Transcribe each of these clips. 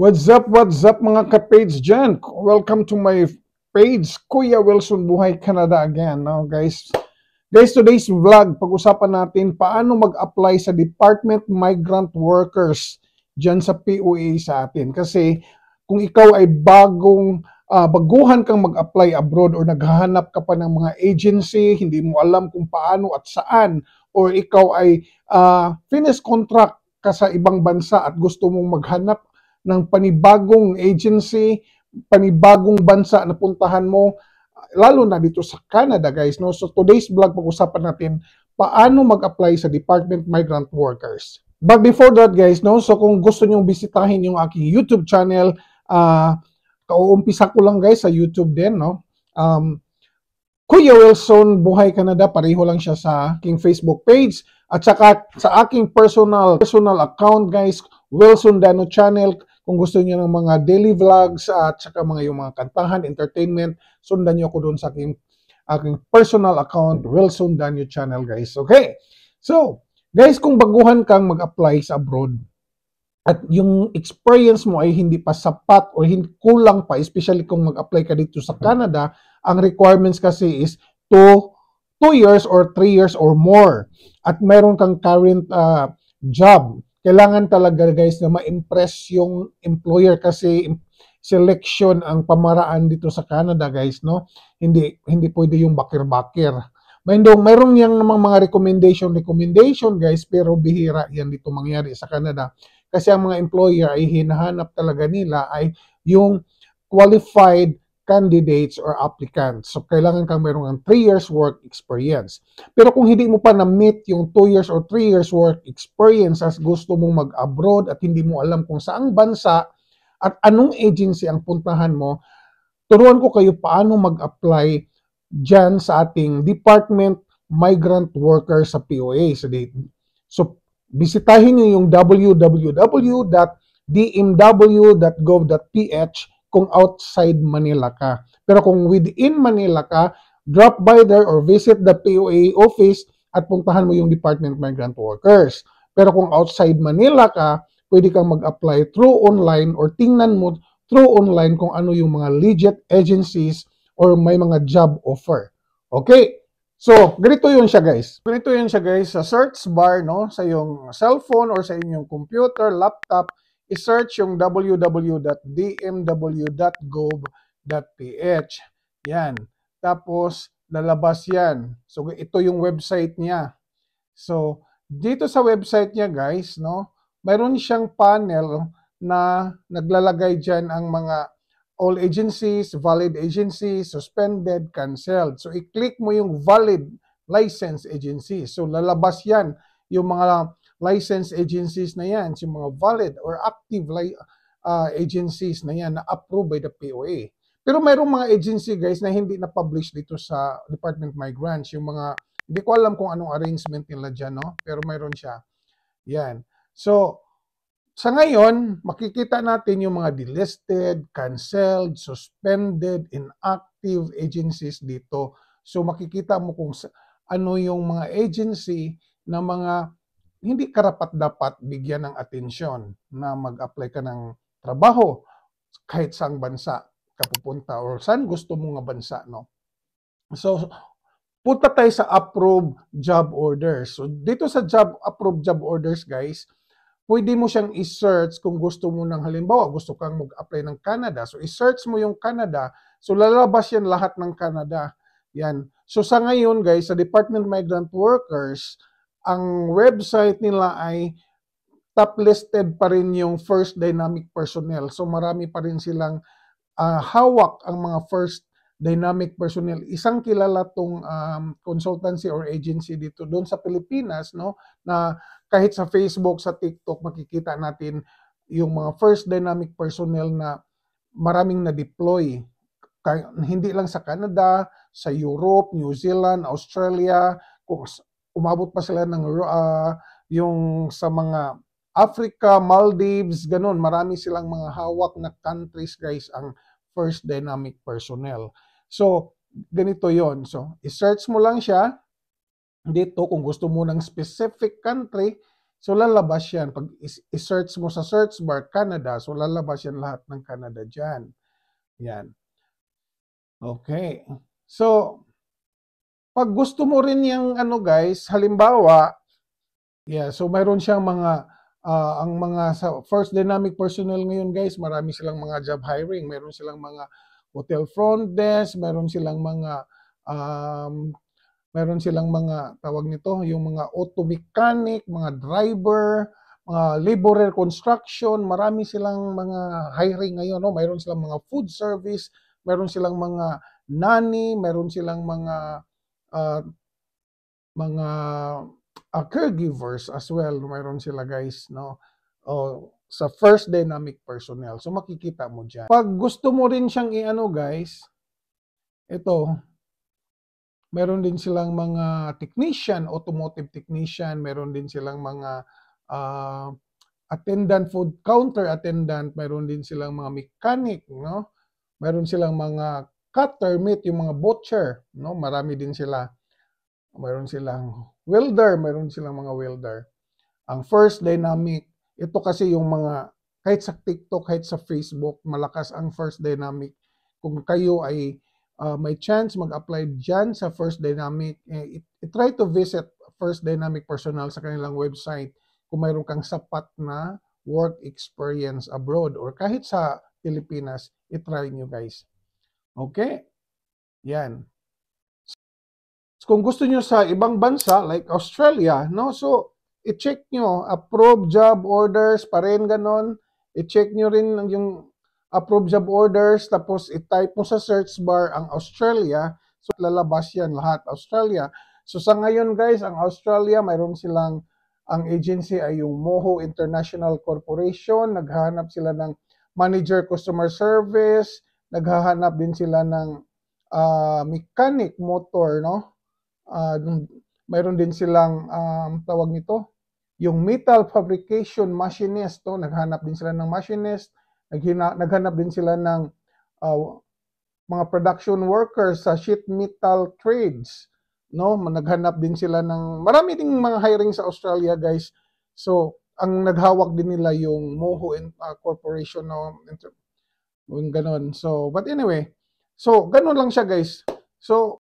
What's up, what's up mga ka-page dyan? Welcome to my page, Kuya Wilson Buhay Canada again. Now guys, guys, today's vlog, pag-usapan natin paano mag-apply sa Department Migrant Workers dyan sa POA sa atin. Kasi kung ikaw ay bagong uh, baguhan kang mag-apply abroad or naghahanap ka pa ng mga agency, hindi mo alam kung paano at saan, or ikaw ay uh, finish contract ka sa ibang bansa at gusto mong maghanap ng panibagong agency, panibagong bansa na puntahan mo, lalo na dito sa Canada guys. No? So today's vlog pag-usapan natin paano mag-apply sa Department Migrant Workers. But before that guys, no, so kung gusto niyo bisitahin yung aking YouTube channel, uh, ah, kauumpisa ko lang guys sa YouTube din, no? Um, Kuya Wilson Buhay Canada, pareho lang siya sa aking Facebook page. At saka sa aking personal personal account guys, Wilson Dano Channel, kung gusto niyo ng mga daily vlogs at saka mga yung mga kantahan, entertainment, sundan niyo ako doon sa aking, aking personal account, Wilson Danyo Channel guys. Okay? So, guys, kung baguhan kang mag-apply sa abroad, at yung experience mo ay hindi pa sapat o hindi kulang pa, especially kung mag-apply ka dito sa Canada, ang requirements kasi is 2 2 years or 3 years or more at meron kang current uh, job kailangan talaga guys na ma-impress yung employer kasi selection ang pamaraan dito sa Canada guys no hindi hindi pwede yung bakir-bakir Mayroong mayroong yang namang mga recommendation recommendation guys pero bihira yan dito mangyari sa Canada kasi ang mga employer ay hinahanap talaga nila ay yung qualified candidates or applicants. So, kailangan kang meron ng 3 years work experience. Pero kung hindi mo pa na-meet yung 2 years or 3 years work experience as gusto mong mag-abroad at hindi mo alam kung saang bansa at anong agency ang puntahan mo, turuan ko kayo paano mag-apply dyan sa ating Department Migrant Worker sa POA. So, so bisitahin nyo yung www.dmw.gov.ph kung outside Manila ka. Pero kung within Manila ka, drop by there or visit the POA office at puntahan mo yung Department of Migrant Workers. Pero kung outside Manila ka, pwede kang mag-apply through online or tingnan mo through online kung ano yung mga legit agencies or may mga job offer. Okay? So, ganito yun siya guys. Ganito yun siya guys sa search bar, no? Sa yung cellphone or sa inyong computer, laptop, i-search yung www.dmw.gov.ph. Yan. Tapos, lalabas yan. So, ito yung website niya. So, dito sa website niya guys, no, mayroon siyang panel na naglalagay dyan ang mga all agencies, valid agencies, suspended, canceled. So, i-click mo yung valid license agencies. So, lalabas yan yung mga license agencies na yan, yung mga valid or active uh, agencies na yan na approved by the POA. Pero mayroong mga agency guys na hindi na-publish dito sa Department of Migrants, yung mga, hindi ko alam kung anong arrangement nila dyan, no? pero mayroon siya. Yan. So, sa ngayon, makikita natin yung mga delisted, canceled, suspended, inactive agencies dito. So makikita mo kung ano yung mga agency na mga hindi karapat dapat bigyan ng atensyon na mag-apply ka ng trabaho kahit saang bansa ka pupunta or saan gusto mo nga bansa no so punta tayo sa approved job orders so dito sa job approved job orders guys pwede mo siyang i-search kung gusto mo ng halimbawa gusto kang mag-apply ng Canada so i-search mo yung Canada so lalabas yan lahat ng Canada yan so sa ngayon guys sa Department of Migrant Workers ang website nila ay top listed pa rin yung first dynamic personnel. So marami pa rin silang uh, hawak ang mga first dynamic personnel. Isang kilala tong um, consultancy or agency dito doon sa Pilipinas no na kahit sa Facebook, sa TikTok makikita natin yung mga first dynamic personnel na maraming na-deploy hindi lang sa Canada, sa Europe, New Zealand, Australia, kung umabot pa sila ng uh, yung sa mga Africa, Maldives, ganun. Marami silang mga hawak na countries guys ang first dynamic personnel. So, ganito yon So, i-search mo lang siya dito kung gusto mo ng specific country, so lalabas yan. Pag i-search mo sa search bar Canada, so lalabas yan lahat ng Canada dyan. Yan. Okay. So, pag gusto mo rin yung ano guys, halimbawa, yeah, so mayroon siyang mga, uh, ang mga sa first dynamic personnel ngayon guys, marami silang mga job hiring, meron silang mga hotel front desk, meron silang mga, um, meron silang mga, tawag nito, yung mga auto mechanic, mga driver, mga laborer construction, marami silang mga hiring ngayon, no? Mayroon silang mga food service, meron silang mga nani, meron silang mga uh, mga uh, caregivers as well, mayroon sila guys, no? O, oh, sa first dynamic personnel. So, makikita mo dyan. Pag gusto mo rin siyang i-ano guys, ito, meron din silang mga technician, automotive technician, meron din silang mga uh, attendant food counter attendant, meron din silang mga mechanic, no? Meron silang mga cutter, meet yung mga butcher, no? Marami din sila. Meron silang welder, meron silang mga welder. Ang first dynamic, ito kasi yung mga kahit sa TikTok, kahit sa Facebook, malakas ang first dynamic. Kung kayo ay uh, may chance mag-apply diyan sa first dynamic, eh, try to visit first dynamic personal sa kanilang website kung mayroon kang sapat na work experience abroad or kahit sa Pilipinas, itry nyo guys. Okay? Yan. So, kung gusto nyo sa ibang bansa, like Australia, no? So, i-check nyo, approve job orders pa rin ganun. I-check nyo rin yung approve job orders, tapos i-type mo sa search bar ang Australia. So, lalabas yan lahat, Australia. So, sa ngayon guys, ang Australia, mayroon silang, ang agency ay yung Moho International Corporation. Naghanap sila ng manager customer service, naghahanap din sila ng uh, mechanic motor no uh, mayroon din silang um, tawag nito yung metal fabrication machinist no naghanap din sila ng machinist naghanap din sila ng uh, mga production workers sa sheet metal trades no naghanap din sila ng marami ding mga hiring sa Australia guys so ang naghawak din nila yung Moho uh, Corporation no yung ganun. So, but anyway, so ganun lang siya guys. So,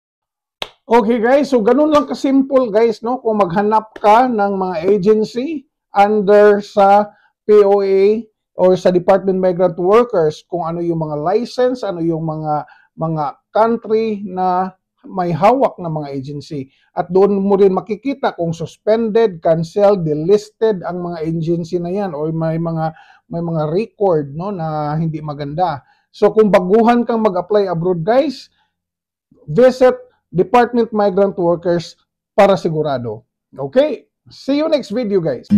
okay guys, so ganun lang kasimple guys, no? Kung maghanap ka ng mga agency under sa POA or sa Department Migrant Workers, kung ano yung mga license, ano yung mga mga country na may hawak ng mga agency. At doon mo rin makikita kung suspended, canceled, delisted ang mga agency na yan o may mga may mga record no na hindi maganda. So kung baguhan kang mag-apply abroad guys, visit Department Migrant Workers para sigurado. Okay? See you next video guys.